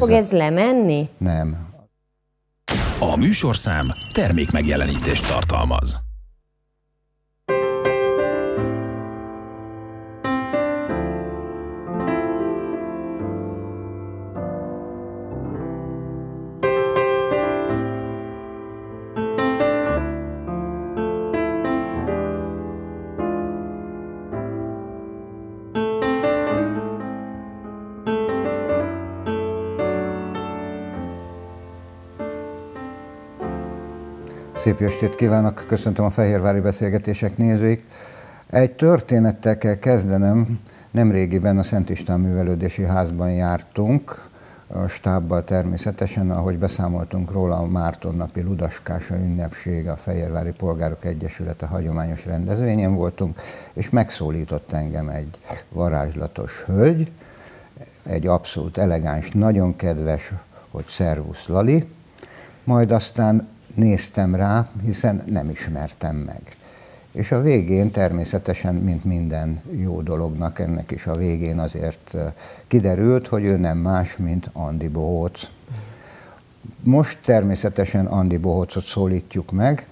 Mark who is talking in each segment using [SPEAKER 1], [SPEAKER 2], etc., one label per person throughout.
[SPEAKER 1] Fog ez lemenni?
[SPEAKER 2] Nem. A műsorszám termék
[SPEAKER 1] megjelenítést tartalmaz.
[SPEAKER 2] Szép estét kívánok, köszöntöm a Fehérvári Beszélgetések nézőik. Egy történettel kell kezdenem. Nemrégiben a Szent István Művelődési Házban jártunk, a stábbal természetesen, ahogy beszámoltunk róla, a Márton napi Ludaskása ünnepség, a Fehérvári Polgárok Egyesülete hagyományos rendezvényen voltunk, és megszólított engem egy varázslatos hölgy, egy abszolút elegáns, nagyon kedves, hogy szervusz Lali, majd aztán néztem rá, hiszen nem ismertem meg. És a végén természetesen, mint minden jó dolognak, ennek is a végén azért kiderült, hogy ő nem más, mint Andi Bohóc. Most természetesen Andi Bohócot szólítjuk meg,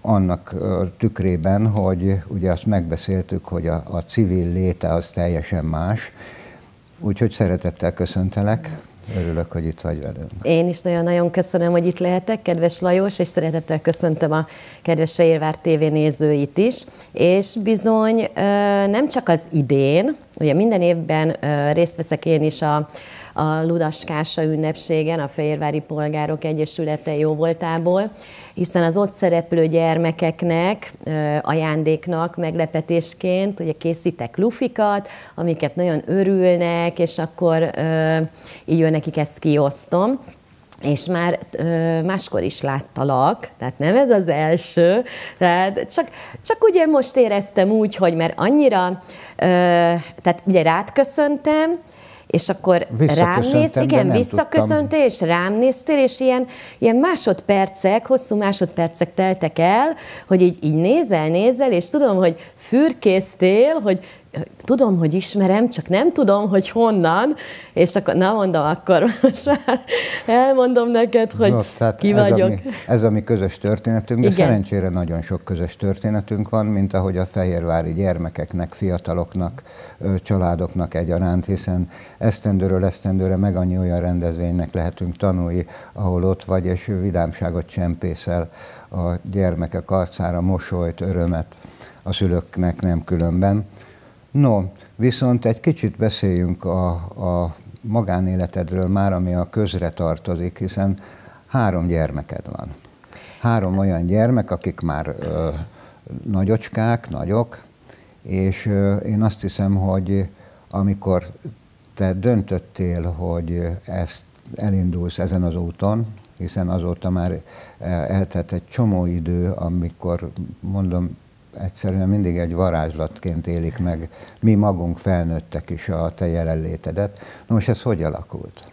[SPEAKER 2] annak tükrében, hogy ugye azt megbeszéltük, hogy a, a civil léte az teljesen más, úgyhogy szeretettel köszöntelek. Örülök, hogy itt vagy velünk.
[SPEAKER 1] Én is nagyon-nagyon köszönöm, hogy itt lehetek, kedves Lajos, és szeretettel köszöntöm a kedves Fehérvár TV nézőit is. És bizony nem csak az idén, Ugye minden évben részt veszek én is a, a Ludaskása ünnepségen, a Fehérvári Polgárok Egyesülete jóvoltából, hiszen az ott szereplő gyermekeknek, ajándéknak meglepetésként ugye készítek lufikat, amiket nagyon örülnek, és akkor így jön nekik ezt kiosztom és már ö, máskor is láttalak, tehát nem ez az első, tehát csak, csak ugye most éreztem úgy, hogy mert annyira, ö, tehát ugye rád köszöntem, és akkor rám néz, igen, visszaköszöntél, és rám néztél, és ilyen, ilyen másodpercek, hosszú másodpercek teltek el, hogy így, így nézel, nézel, és tudom, hogy fürkésztél, hogy tudom, hogy ismerem, csak nem tudom, hogy honnan, és akkor, na mondom, akkor most már elmondom neked, hogy Nos, tehát ki ez vagyok. A mi, ez
[SPEAKER 2] a mi közös történetünk, de Igen. szerencsére nagyon sok közös történetünk van, mint ahogy a fehérvári gyermekeknek, fiataloknak, családoknak egyaránt, hiszen esztendőről esztendőre meg annyi olyan rendezvénynek lehetünk tanulni, ahol ott vagy, és vidámságot csempészel a gyermekek arcára, mosolyt, örömet a szülőknek nem különben. No, viszont egy kicsit beszéljünk a, a magánéletedről már, ami a közre tartozik, hiszen három gyermeked van. Három olyan gyermek, akik már ö, nagyocskák, nagyok, és ö, én azt hiszem, hogy amikor te döntöttél, hogy ezt elindulsz ezen az úton, hiszen azóta már eltelt egy csomó idő, amikor mondom, egyszerűen mindig egy varázslatként élik meg. Mi magunk felnőttek is a te jelenlétedet. Na most ez hogy alakult?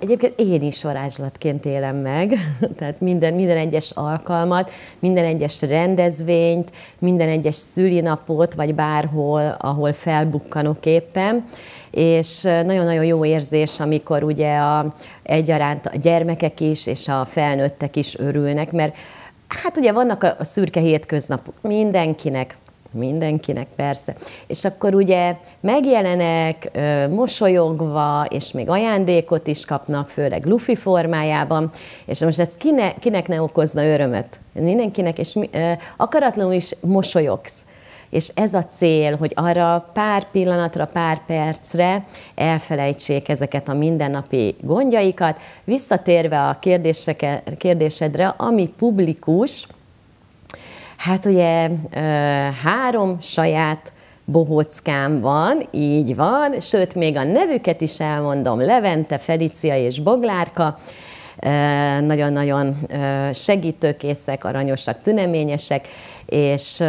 [SPEAKER 1] Egyébként én is varázslatként élem meg, tehát minden, minden egyes alkalmat, minden egyes rendezvényt, minden egyes szülinapot, vagy bárhol, ahol felbukkanok éppen, és nagyon-nagyon jó érzés, amikor ugye a, egyaránt a gyermekek is, és a felnőttek is örülnek, mert Hát ugye vannak a, a szürke hétköznapok mindenkinek, mindenkinek persze. És akkor ugye megjelenek mosolyogva, és még ajándékot is kapnak, főleg lufi formájában, és most ez kine, kinek ne okozna örömet? Mindenkinek, és mi, akaratlanul is mosolyogsz és ez a cél, hogy arra pár pillanatra, pár percre elfelejtsék ezeket a mindennapi gondjaikat. Visszatérve a kérdésedre, ami publikus, hát ugye három saját bohóckám van, így van, sőt, még a nevüket is elmondom, Levente, Felicia és Boglárka, nagyon-nagyon segítőkészek, aranyosak, tüneményesek, és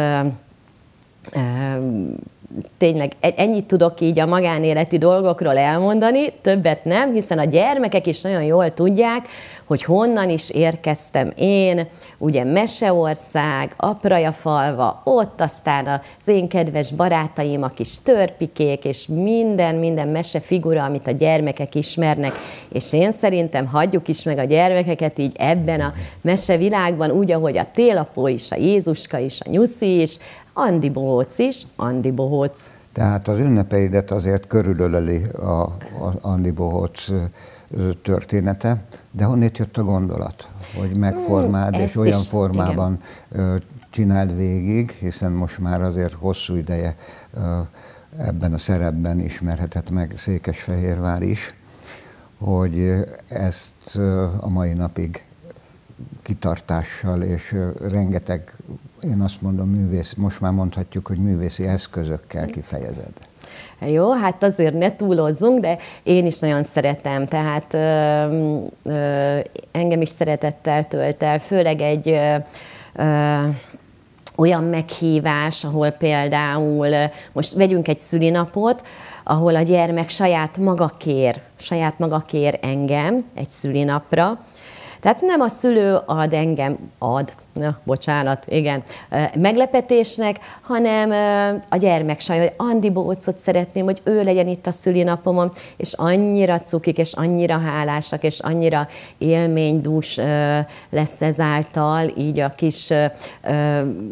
[SPEAKER 1] tényleg e-, ennyit tudok így a magánéleti dolgokról elmondani, többet nem, hiszen a gyermekek is nagyon jól tudják, hogy honnan is érkeztem én, ugye Meseország, Apraja falva, ott aztán az én kedves barátaim, a kis törpikék, és minden, minden mese figura, amit a gyermekek ismernek, és én szerintem hagyjuk is meg a gyermekeket így ebben a mesevilágban, úgy, ahogy a télapó is, a Jézuska is, a nyuszi is, Andi Bohóc is, Andi Bohóc.
[SPEAKER 2] Tehát az ünnepeidet azért körülöleli a, a Andi Bohóc története, de honnét jött a gondolat, hogy megformáld Ezt és olyan is, formában igen. csináld végig, hiszen most már azért hosszú ideje ebben a szerepben ismerhetett meg Székesfehérvár is, hogy ezt a mai napig kitartással és rengeteg én azt mondom, művész, most már mondhatjuk, hogy művészi eszközökkel
[SPEAKER 1] kifejezed. Jó, hát azért ne túlozzunk, de én is nagyon szeretem, tehát ö, ö, engem is szeretettel tölt el, főleg egy ö, ö, olyan meghívás, ahol például most vegyünk egy szülinapot, ahol a gyermek saját maga kér, saját maga kér engem egy szülinapra, tehát nem a szülő ad engem, ad, na, bocsánat, igen, meglepetésnek, hanem a gyermek saját, hogy Andi Bócot szeretném, hogy ő legyen itt a szülinapomon, és annyira cukik, és annyira hálásak, és annyira élménydús lesz ezáltal, így a kis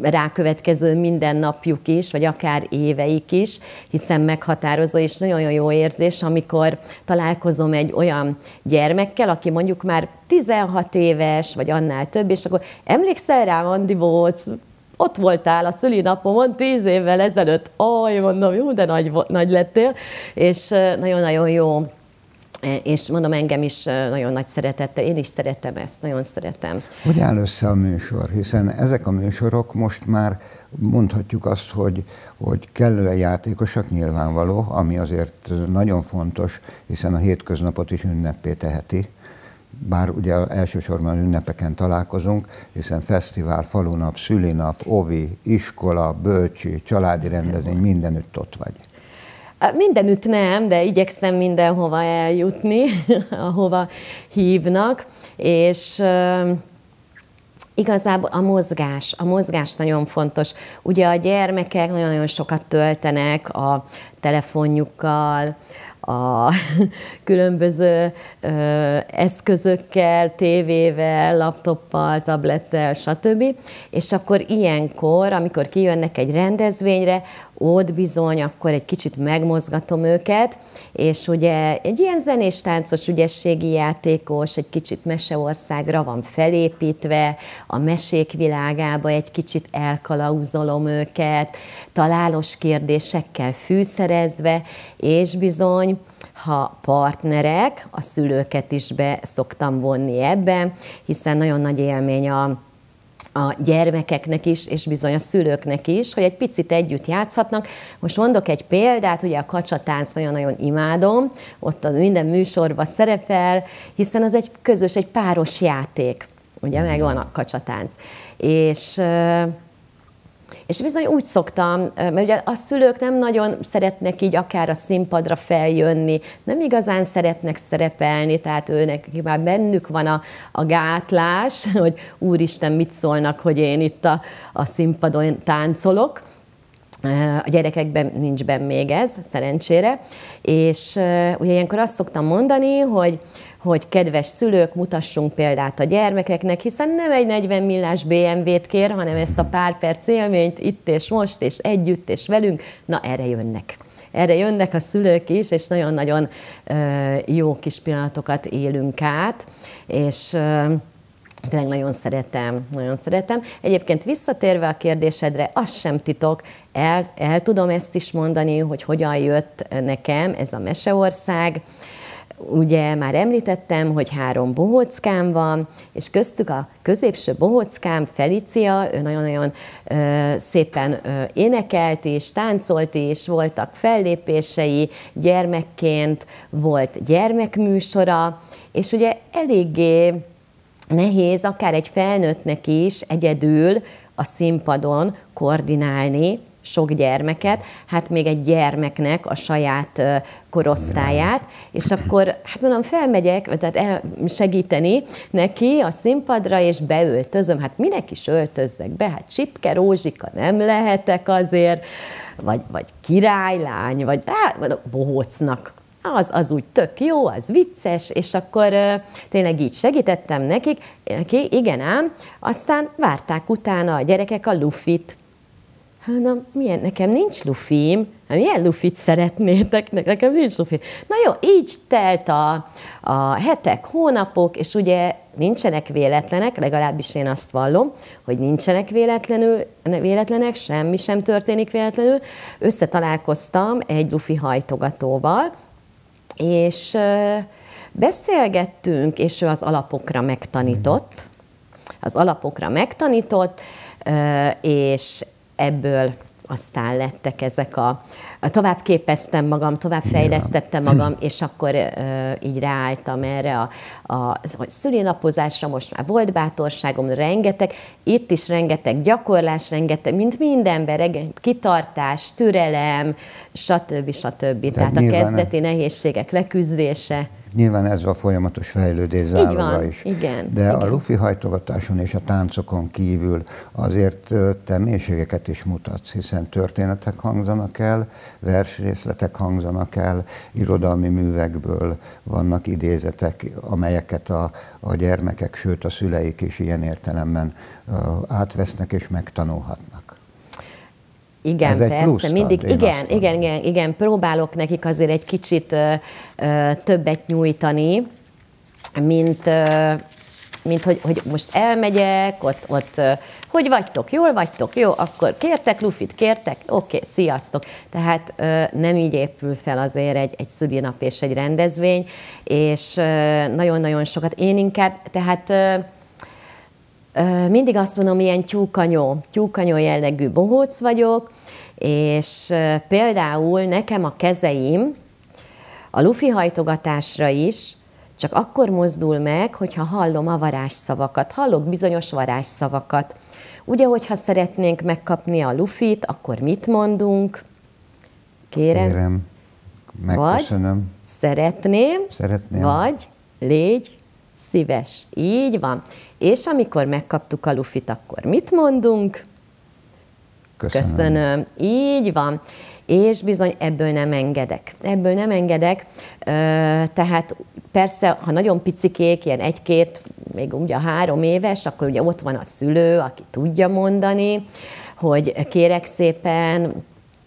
[SPEAKER 1] rákövetkező mindennapjuk is, vagy akár éveik is, hiszen meghatározó, és nagyon-nagyon jó érzés, amikor találkozom egy olyan gyermekkel, aki mondjuk már 16 éves, vagy annál több, és akkor emlékszel rá, Andi volt, ott voltál a szülinapomon tíz évvel ezelőtt, aj, mondom, jó, de nagy, nagy lettél, és nagyon-nagyon jó e, és mondom, engem is nagyon nagy szeretettel, én is szeretem ezt, nagyon szeretem.
[SPEAKER 2] Hogy áll össze a műsor? Hiszen ezek a műsorok most már mondhatjuk azt, hogy, hogy kellően játékosak nyilvánvaló, ami azért nagyon fontos, hiszen a hétköznapot is ünnepé teheti bár ugye elsősorban ünnepeken találkozunk, hiszen fesztivál, falunap, szülinap, ovi, iskola, bölcsi, családi rendezvény, mindenütt ott
[SPEAKER 1] vagy. Mindenütt nem, de igyekszem mindenhova eljutni, ahova hívnak, és Igazából a mozgás, a mozgás nagyon fontos. Ugye a gyermekek nagyon-nagyon sokat töltenek a telefonjukkal, a különböző ö, eszközökkel, tévével, laptoppal, tablettel, stb. És akkor ilyenkor, amikor kijönnek egy rendezvényre, ott bizony, akkor egy kicsit megmozgatom őket, és ugye egy ilyen zenés táncos ügyességi játékos, egy kicsit meseországra van felépítve, a mesék világába egy kicsit elkalauzolom őket, találos kérdésekkel fűszerezve, és bizony asszony, ha partnerek, a szülőket is be szoktam vonni ebbe, hiszen nagyon nagy élmény a a gyermekeknek is, és bizony a szülőknek is, hogy egy picit együtt játszhatnak. Most mondok egy példát, ugye a kacsatánc nagyon-nagyon imádom, ott minden műsorban szerepel, hiszen az egy közös, egy páros játék. Ugye megvan a kacsatánc. És és bizony úgy szoktam, mert ugye a szülők nem nagyon szeretnek így akár a színpadra feljönni, nem igazán szeretnek szerepelni, tehát őnek már bennük van a, a gátlás, hogy úristen, mit szólnak, hogy én itt a, a színpadon táncolok, a gyerekekben nincs benne még ez, szerencsére, és ugye ilyenkor azt szoktam mondani, hogy hogy kedves szülők, mutassunk példát a gyermekeknek, hiszen nem egy 40 millás BMW-t kér, hanem ezt a pár perc élményt itt és most, és együtt, és velünk, na erre jönnek. Erre jönnek a szülők is, és nagyon-nagyon jó kis pillanatokat élünk át, és Tényleg nagyon szeretem, nagyon szeretem. Egyébként visszatérve a kérdésedre, az sem titok, el, el tudom ezt is mondani, hogy hogyan jött nekem ez a Meseország. Ugye már említettem, hogy három bohóckám van, és köztük a középső bohóckám, Felicia, ő nagyon-nagyon ö, szépen ö, énekelt és táncolt és voltak fellépései, gyermekként volt gyermekműsora, és ugye eléggé nehéz akár egy felnőttnek is egyedül a színpadon koordinálni sok gyermeket, hát még egy gyermeknek a saját korosztályát, és akkor, hát mondom, felmegyek, tehát el segíteni neki a színpadra, és beöltözöm. Hát minek is öltözzek be? Hát csipke, rózsika, nem lehetek azért, vagy, vagy királylány, vagy hát, bohócnak az, az úgy tök jó, az vicces, és akkor tényleg így segítettem nekik, neki, igen ám, aztán várták utána a gyerekek a lufit. Na, milyen, nekem nincs lufim, hát milyen lufit szeretnétek, nekem nincs lufi. Na jó, így telt a, a hetek, hónapok, és ugye nincsenek véletlenek, legalábbis én azt vallom, hogy nincsenek véletlenül, véletlenek, semmi sem történik véletlenül. Összetalálkoztam egy lufi hajtogatóval, és beszélgettünk, és ő az alapokra megtanított, az alapokra megtanított, és ebből aztán lettek ezek a... a tovább képeztem magam, tovább fejlesztettem magam, és akkor ö, így ráálltam erre a, a, a szülinapozásra, most már volt bátorságom, rengeteg, itt is rengeteg gyakorlás, rengeteg, mint mindenben, rengeteg kitartás, türelem, stb. stb. Tehát, Tehát a kezdeti nem. nehézségek leküzdése.
[SPEAKER 2] Nyilván ez a folyamatos fejlődés záloga is.
[SPEAKER 1] Igen, De igen. a lufi
[SPEAKER 2] hajtogatáson és a táncokon kívül azért te mélységeket is mutatsz, hiszen történetek hangzanak el, versrészletek hangzanak el, irodalmi művekből vannak idézetek, amelyeket a, a gyermekek, sőt a szüleik is ilyen értelemben átvesznek és megtanulhatnak.
[SPEAKER 1] Igen, Ez persze, plusz mindig, igen, igen, igen, igen, próbálok nekik azért egy kicsit ö, ö, többet nyújtani, mint, ö, mint hogy, hogy most elmegyek, ott, ott ö, hogy vagytok, jól vagytok, jó, akkor kértek lufit, kértek, oké, okay, sziasztok. Tehát ö, nem így épül fel azért egy, egy szülinap és egy rendezvény, és nagyon-nagyon sokat, én inkább, tehát ö, mindig azt mondom, ilyen tyúkanyó, tyúkanyó jellegű bohóc vagyok, és például nekem a kezeim a lufi hajtogatásra is csak akkor mozdul meg, hogyha hallom a varázsszavakat, hallok bizonyos varázsszavakat. Ugye, hogyha szeretnénk megkapni a lufit, akkor mit mondunk? Kérem. Kérem. Megköszönöm. Vagy szeretném. Szeretném. Vagy légy Szíves. Így van. És amikor megkaptuk a lufit, akkor mit mondunk? Köszönöm. Köszönöm. Így van. És bizony ebből nem engedek. Ebből nem engedek. Tehát persze, ha nagyon picikék, ilyen egy-két, még ugye három éves, akkor ugye ott van a szülő, aki tudja mondani, hogy kérek szépen,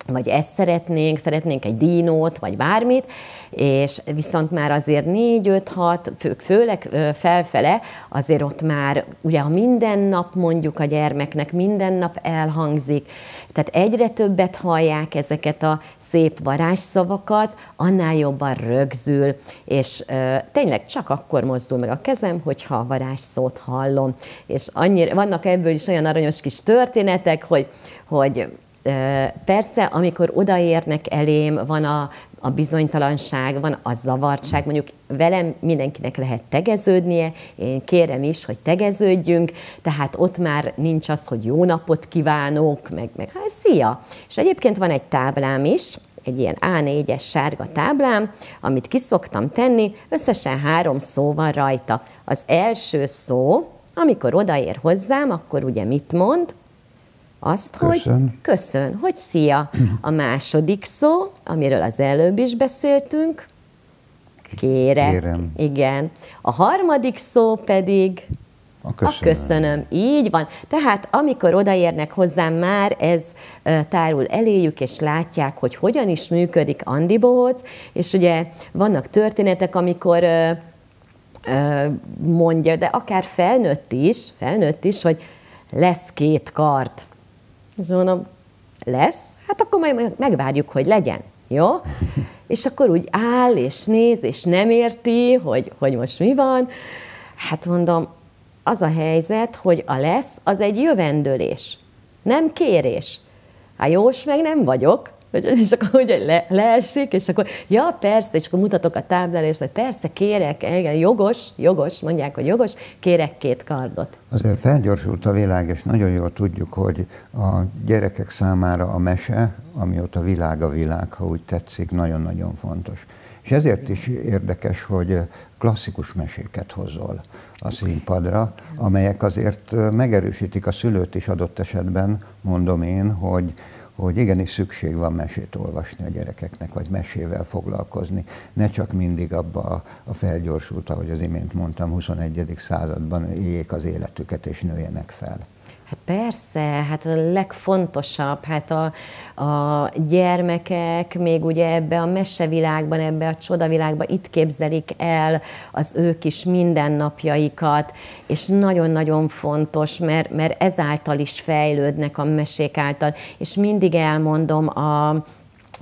[SPEAKER 1] vagy ezt szeretnénk, szeretnénk egy dínót, vagy bármit, és viszont már azért négy, öt, hat fő, főleg felfele, azért ott már, ugye a minden nap mondjuk a gyermeknek, minden nap elhangzik, tehát egyre többet hallják ezeket a szép varázsszavakat, annál jobban rögzül, és ö, tényleg csak akkor mozdul meg a kezem, hogyha a varázsszót hallom. És annyira, vannak ebből is olyan aranyos kis történetek, hogy, hogy Persze, amikor odaérnek elém, van a, a bizonytalanság, van a zavartság, mondjuk velem mindenkinek lehet tegeződnie, én kérem is, hogy tegeződjünk, tehát ott már nincs az, hogy jó napot kívánok, meg, meg hát szia! És egyébként van egy táblám is, egy ilyen A4-es sárga táblám, amit kiszoktam tenni, összesen három szó van rajta. Az első szó, amikor odaér hozzám, akkor ugye mit mond? azt, köszön. hogy köszön, hogy szia. A második szó, amiről az előbb is beszéltünk, kérek. Kérem. Igen. A harmadik szó pedig a köszönöm. a köszönöm. Így van. Tehát amikor odaérnek hozzám már, ez tárul eléjük, és látják, hogy hogyan is működik Andi Bohóc, és ugye vannak történetek, amikor mondja, de akár felnőtt is, felnőtt is, hogy lesz két kart. Azt mondom, lesz? Hát akkor majd megvárjuk, hogy legyen. Jó? és akkor úgy áll, és néz, és nem érti, hogy, hogy most mi van. Hát mondom, az a helyzet, hogy a lesz, az egy jövendőlés, nem kérés. Hát jós meg nem vagyok, és akkor ugye le, leesik, és akkor, ja, persze, és akkor mutatok a táblára, és hogy persze, kérek, igen, jogos, jogos, mondják, hogy jogos, kérek két kardot.
[SPEAKER 2] Azért felgyorsult a világ, és nagyon jól tudjuk, hogy a gyerekek számára a mese, ami ott a világ a világ, ha úgy tetszik, nagyon-nagyon fontos. És ezért is érdekes, hogy klasszikus meséket hozol a színpadra, amelyek azért megerősítik a szülőt is adott esetben, mondom én, hogy hogy igenis szükség van mesét olvasni a gyerekeknek, vagy mesével foglalkozni. Ne csak mindig abba a, felgyorsult, ahogy az imént mondtam, 21. században éljék az életüket és nőjenek fel.
[SPEAKER 1] Hát persze, hát a legfontosabb, hát a, a gyermekek még ugye ebbe a mesevilágban, ebbe a csodavilágban itt képzelik el az ők is mindennapjaikat, és nagyon-nagyon fontos, mert, mert ezáltal is fejlődnek a mesék által, és mindig elmondom a,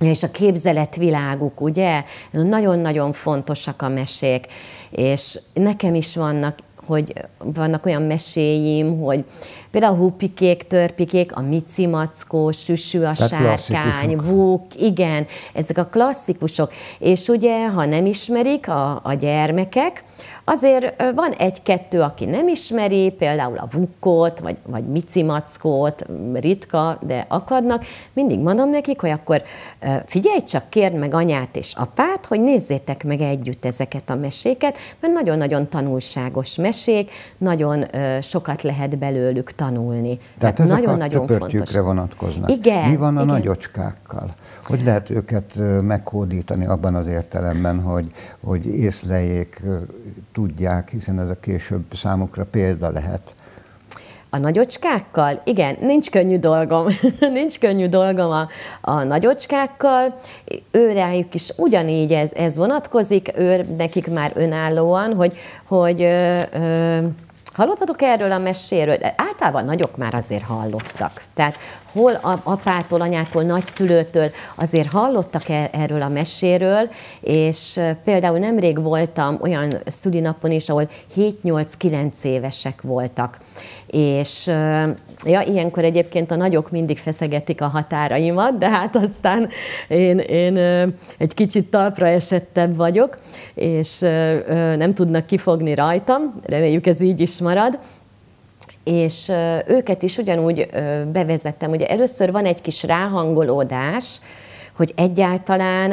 [SPEAKER 1] és a képzeletviláguk, ugye? Nagyon-nagyon fontosak a mesék, és nekem is vannak hogy vannak olyan meséim, hogy például hupikék, törpikék, a mici mackó, süsű a Tehát sárkány, vúk, igen, ezek a klasszikusok. És ugye, ha nem ismerik a, a gyermekek, Azért van egy-kettő, aki nem ismeri, például a vukkot, vagy, vagy micimackót, ritka, de akadnak. Mindig mondom nekik, hogy akkor figyelj csak, kérd meg anyát és apát, hogy nézzétek meg együtt ezeket a meséket, mert nagyon-nagyon tanulságos mesék, nagyon sokat lehet belőlük tanulni. Hát Tehát, Tehát nagyon a fontos.
[SPEAKER 2] vonatkoznak. Igen. Mi van a igen. nagyocskákkal? Hogy lehet őket meghódítani abban az értelemben, hogy, hogy észleljék tudják, hiszen ez a később számukra példa lehet.
[SPEAKER 1] A nagyocskákkal? Igen, nincs könnyű dolgom. nincs könnyű dolgom a, a nagyocskákkal. Őrájuk is ugyanígy ez, ez vonatkozik, ő nekik már önállóan, hogy, hogy ö, ö, Hallottatok erről a meséről? Általában nagyok már azért hallottak. Tehát hol apától, anyától, nagyszülőtől azért hallottak e- erről a meséről, és például nemrég voltam olyan szülinapon is, ahol 7-8-9 évesek voltak. És ja, ilyenkor egyébként a nagyok mindig feszegetik a határaimat, de hát aztán én, én egy kicsit talpra esettebb vagyok, és nem tudnak kifogni rajtam, reméljük ez így is marad, és őket is ugyanúgy bevezettem. Ugye először van egy kis ráhangolódás, hogy egyáltalán,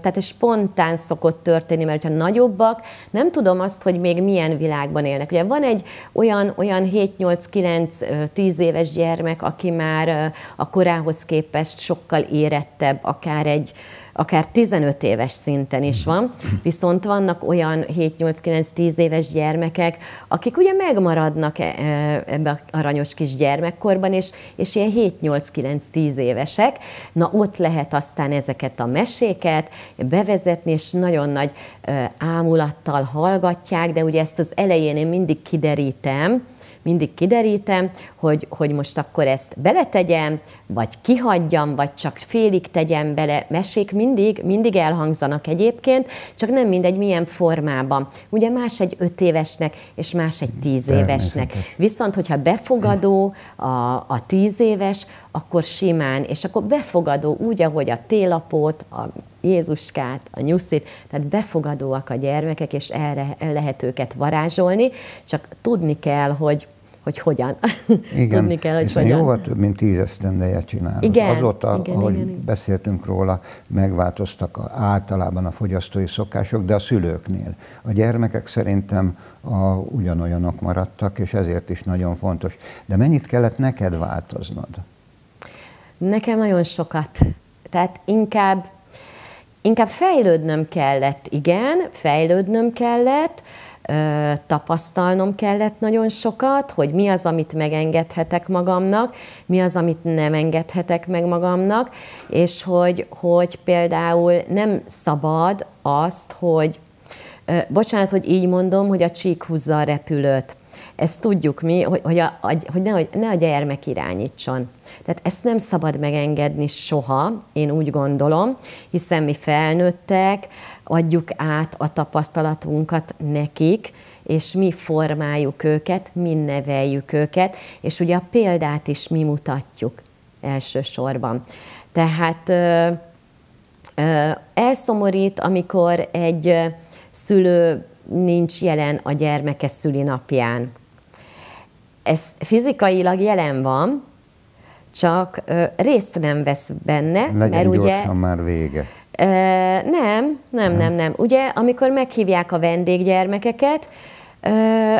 [SPEAKER 1] tehát ez spontán szokott történni, mert ha nagyobbak, nem tudom azt, hogy még milyen világban élnek. Ugye van egy olyan, olyan 7-8-9-10 éves gyermek, aki már a korához képest sokkal érettebb, akár egy akár 15 éves szinten is van, viszont vannak olyan 7-8-9-10 éves gyermekek, akik ugye megmaradnak e, e, ebbe a aranyos kis gyermekkorban, és, és ilyen 7-8-9-10 évesek, na ott lehet aztán ezeket a meséket bevezetni, és nagyon nagy e, ámulattal hallgatják, de ugye ezt az elején én mindig kiderítem, mindig kiderítem, hogy, hogy most akkor ezt beletegyem, vagy kihagyjam, vagy csak félig tegyem bele. Mesék mindig, mindig elhangzanak egyébként, csak nem mindegy milyen formában. Ugye más egy öt évesnek, és más egy tíz évesnek. Viszont, hogyha befogadó a, a tíz éves, akkor simán, és akkor befogadó úgy, ahogy a télapót, a Jézuskát, a nyuszit, tehát befogadóak a gyermekek, és erre lehet őket varázsolni, csak tudni kell, hogy hogy hogyan. Igen, Tudni kell, hogy hogyan. jóval
[SPEAKER 2] több, mint tíz esztendeje csinálunk. Igen, Azóta, igen, ahogy igen, igen. beszéltünk róla, megváltoztak a, általában a fogyasztói szokások, de a szülőknél. A gyermekek szerintem a, ugyanolyanok maradtak, és ezért is nagyon fontos. De mennyit kellett neked változnod?
[SPEAKER 1] Nekem nagyon sokat. Tehát inkább, inkább fejlődnöm kellett, igen, fejlődnöm kellett, tapasztalnom kellett nagyon sokat, hogy mi az, amit megengedhetek magamnak, mi az, amit nem engedhetek meg magamnak, és hogy, hogy például nem szabad azt, hogy bocsánat, hogy így mondom, hogy a csík húzza a repülőt ezt tudjuk mi, hogy, hogy, a, hogy ne, hogy ne a gyermek irányítson. Tehát ezt nem szabad megengedni soha, én úgy gondolom, hiszen mi felnőttek, adjuk át a tapasztalatunkat nekik, és mi formáljuk őket, mi neveljük őket, és ugye a példát is mi mutatjuk elsősorban. Tehát ö, ö, elszomorít, amikor egy szülő nincs jelen a gyermeke napján. Ez fizikailag jelen van, csak részt nem vesz benne, Legyen mert ugye...
[SPEAKER 2] már vége.
[SPEAKER 1] Nem, nem, nem, nem. Ugye, amikor meghívják a vendéggyermekeket,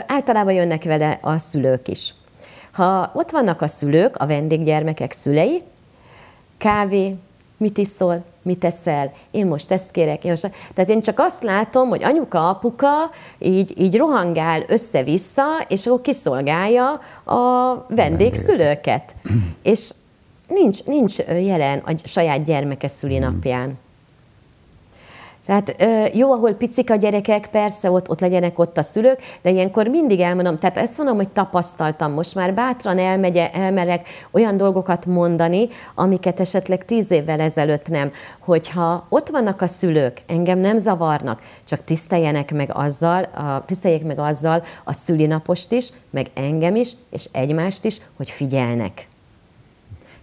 [SPEAKER 1] általában jönnek vele a szülők is. Ha ott vannak a szülők, a vendéggyermekek szülei, kávé, mit iszol, mit teszel, én most ezt kérek, én most... Tehát én csak azt látom, hogy anyuka, apuka így, így rohangál össze-vissza, és akkor kiszolgálja a vendégszülőket. és nincs, nincs jelen a saját gyermeke szülinapján. Tehát jó, ahol picik a gyerekek, persze ott, ott legyenek ott a szülők, de ilyenkor mindig elmondom, tehát ezt mondom, hogy tapasztaltam, most már bátran elmegye, elmerek olyan dolgokat mondani, amiket esetleg tíz évvel ezelőtt nem. Hogyha ott vannak a szülők, engem nem zavarnak, csak tiszteljenek meg azzal, a, tiszteljék meg azzal a szülinapost is, meg engem is, és egymást is, hogy figyelnek.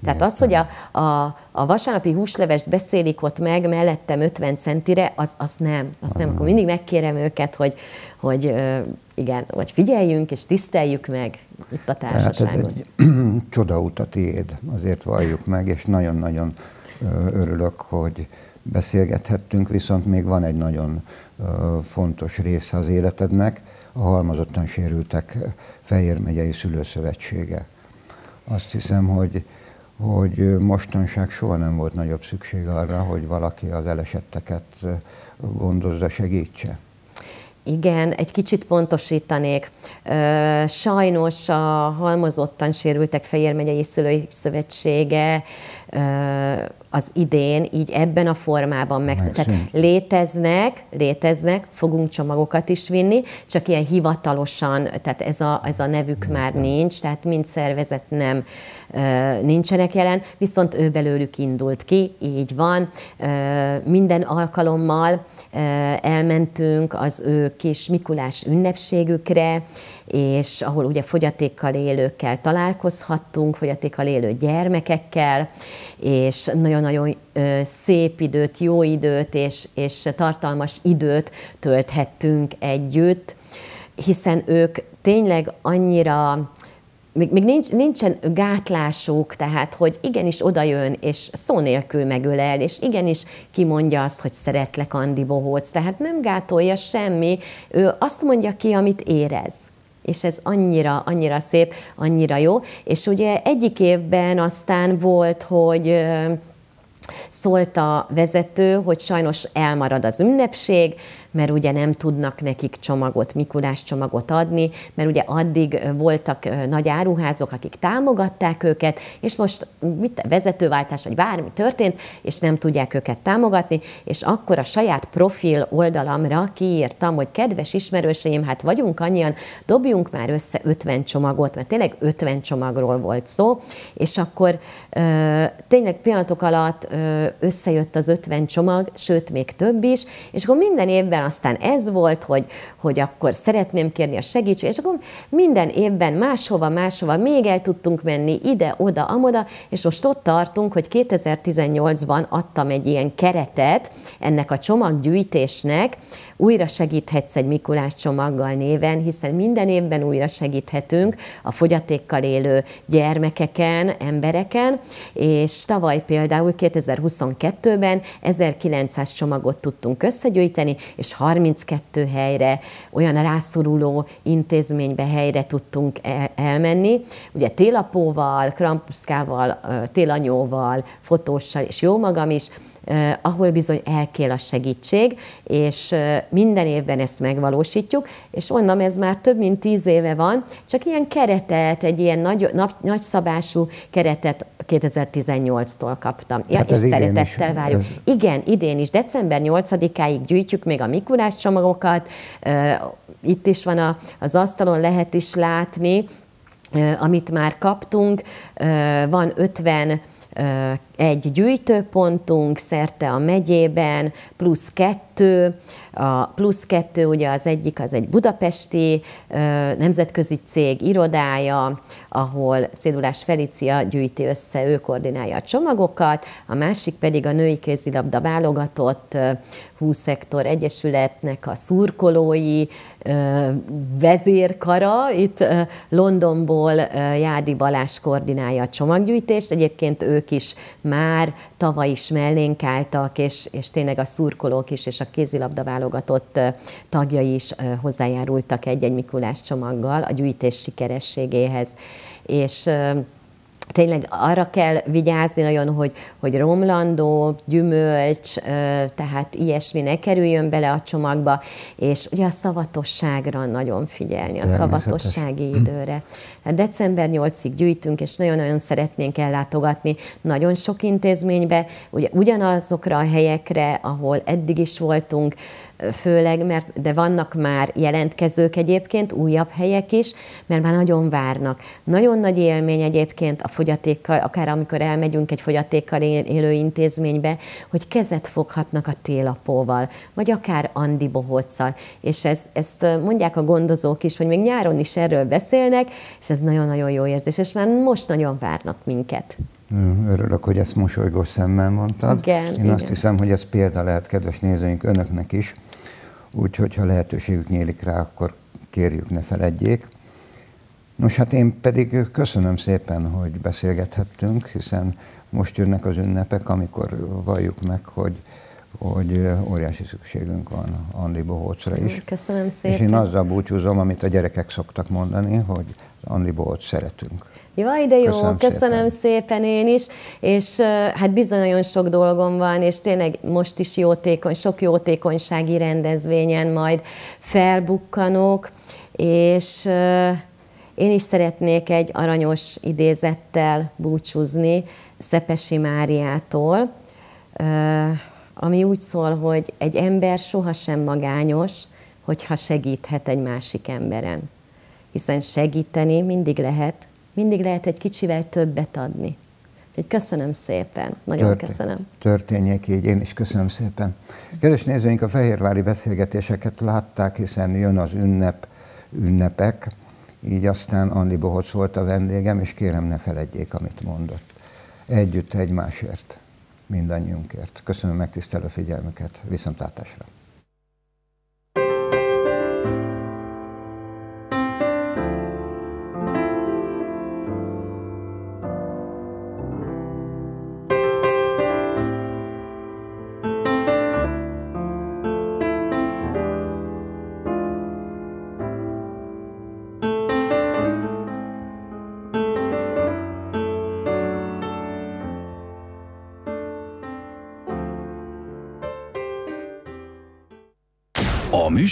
[SPEAKER 1] Tehát az, hogy a, a, a vasárnapi húslevest beszélik ott meg mellettem 50 centire, az, az nem. Azt nem, akkor mindig megkérem őket, hogy, hogy igen, vagy figyeljünk és tiszteljük meg itt a társaságot. Tehát
[SPEAKER 2] ez egy csoda a tiéd, azért valljuk meg, és nagyon-nagyon örülök, hogy beszélgethettünk, viszont még van egy nagyon fontos része az életednek, a halmazottan sérültek Fehér megyei szülőszövetsége. Azt hiszem, hogy hogy mostanság soha nem volt nagyobb szükség arra, hogy valaki az elesetteket gondozza, segítse.
[SPEAKER 1] Igen, egy kicsit pontosítanék. Sajnos a halmozottan sérültek Fejér megyei szülői szövetsége az idén így ebben a formában megszűnt. Tehát léteznek, léteznek, fogunk csomagokat is vinni, csak ilyen hivatalosan, tehát ez a, ez a nevük nem. már nincs, tehát mind szervezet nem nincsenek jelen, viszont ő belőlük indult ki, így van. Minden alkalommal elmentünk az ő kis Mikulás ünnepségükre, és ahol ugye fogyatékkal élőkkel találkozhattunk, fogyatékkal élő gyermekekkel, és nagyon-nagyon szép időt, jó időt és, és tartalmas időt tölthettünk együtt, hiszen ők tényleg annyira még, még nincs, nincsen gátlásuk, tehát, hogy igenis oda jön, és szó nélkül megölel, és igenis kimondja azt, hogy szeretlek Andi Bohóc, tehát nem gátolja semmi, ő azt mondja ki, amit érez és ez annyira, annyira szép, annyira jó. És ugye egyik évben aztán volt, hogy szólt a vezető, hogy sajnos elmarad az ünnepség, mert ugye nem tudnak nekik csomagot, Mikulás csomagot adni, mert ugye addig voltak nagy áruházok, akik támogatták őket, és most mit, vezetőváltás vagy bármi történt, és nem tudják őket támogatni, és akkor a saját profil oldalamra kiírtam, hogy kedves ismerőseim, hát vagyunk annyian, dobjunk már össze 50 csomagot, mert tényleg 50 csomagról volt szó, és akkor ö, tényleg pillanatok alatt ö, összejött az 50 csomag, sőt még több is, és akkor minden évben aztán ez volt, hogy, hogy akkor szeretném kérni a segítséget, és akkor minden évben máshova, máshova még el tudtunk menni, ide, oda, amoda, és most ott tartunk, hogy 2018-ban adtam egy ilyen keretet ennek a csomaggyűjtésnek, újra segíthetsz egy Mikulás csomaggal néven, hiszen minden évben újra segíthetünk a fogyatékkal élő gyermekeken, embereken, és tavaly például 2022-ben 1900 csomagot tudtunk összegyűjteni, és 32 helyre, olyan rászoruló intézménybe helyre tudtunk e-, elmenni. Ugye télapóval, krampuszkával, télanyóval, fotóssal és jó magam is, ahol bizony elkél a segítség, és minden évben ezt megvalósítjuk, és mondom, ez már több mint tíz éve van, csak ilyen keretet, egy ilyen nagy, nagy szabású keretet 2018-tól kaptam. Ja, hát és szeretettel várjuk. Ez... Igen, idén is, december 8-áig gyűjtjük még a Mikulás csomagokat, itt is van a, az asztalon, lehet is látni, amit már kaptunk, van 50 egy gyűjtőpontunk szerte a megyében, plusz kettő, kettő, a plusz kettő, ugye az egyik az egy budapesti nemzetközi cég irodája, ahol Cédulás Felicia gyűjti össze, ő koordinálja a csomagokat, a másik pedig a női kézilabda válogatott húszektor egyesületnek a szurkolói vezérkara, itt Londonból Jádi balás koordinálja a csomaggyűjtést, egyébként ők is már tavaly is mellénk álltak, és, és tényleg a szurkolók is, és a kézilabda válogatott tagjai is hozzájárultak egy-egy Mikulás csomaggal a gyűjtés sikerességéhez. És tényleg arra kell vigyázni nagyon, hogy, hogy romlandó, gyümölcs, tehát ilyesmi ne kerüljön bele a csomagba, és ugye a szavatosságra nagyon figyelni, a szavatossági időre. Tehát december 8-ig gyűjtünk, és nagyon-nagyon szeretnénk ellátogatni nagyon sok intézménybe, ugye ugyanazokra a helyekre, ahol eddig is voltunk, főleg, mert de vannak már jelentkezők egyébként, újabb helyek is, mert már nagyon várnak. Nagyon nagy élmény egyébként a fogyatékkal, akár amikor elmegyünk egy fogyatékkal élő intézménybe, hogy kezet foghatnak a télapóval, vagy akár Andi Bohóccal. És ez, ezt mondják a gondozók is, hogy még nyáron is erről beszélnek, és ez nagyon-nagyon jó érzés, és már most nagyon várnak minket.
[SPEAKER 2] Örülök, hogy ezt mosolygós szemmel mondtad. Igen, Én igen. azt hiszem, hogy ez példa lehet, kedves nézőink, önöknek is. Úgyhogy, ha lehetőségük nyílik rá, akkor kérjük, ne feledjék. Nos, hát én pedig köszönöm szépen, hogy beszélgethettünk, hiszen most jönnek az ünnepek, amikor valljuk meg, hogy hogy óriási szükségünk van Andi Bohócra is.
[SPEAKER 1] Köszönöm szépen. És én
[SPEAKER 2] azzal búcsúzom, amit a gyerekek szoktak mondani, hogy Andi Bohóc szeretünk.
[SPEAKER 1] Jaj, de jó, köszönöm, köszönöm szépen. szépen én is, és hát bizony nagyon sok dolgom van, és tényleg most is jótékony, sok jótékonysági rendezvényen majd felbukkanok, és én is szeretnék egy aranyos idézettel búcsúzni Szepesi Máriától, ami úgy szól, hogy egy ember sohasem magányos, hogyha segíthet egy másik emberen. Hiszen segíteni mindig lehet, mindig lehet egy kicsivel többet adni. Úgyhogy köszönöm szépen, nagyon Tört, köszönöm.
[SPEAKER 2] Történjék így, én is köszönöm szépen. Kedves nézőink, a fehérvári beszélgetéseket látták, hiszen jön az ünnep, ünnepek. Így aztán Andi Bohocs volt a vendégem, és kérem ne feledjék, amit mondott. Együtt egymásért, mindannyiunkért. Köszönöm megtisztelő figyelmüket, viszontlátásra!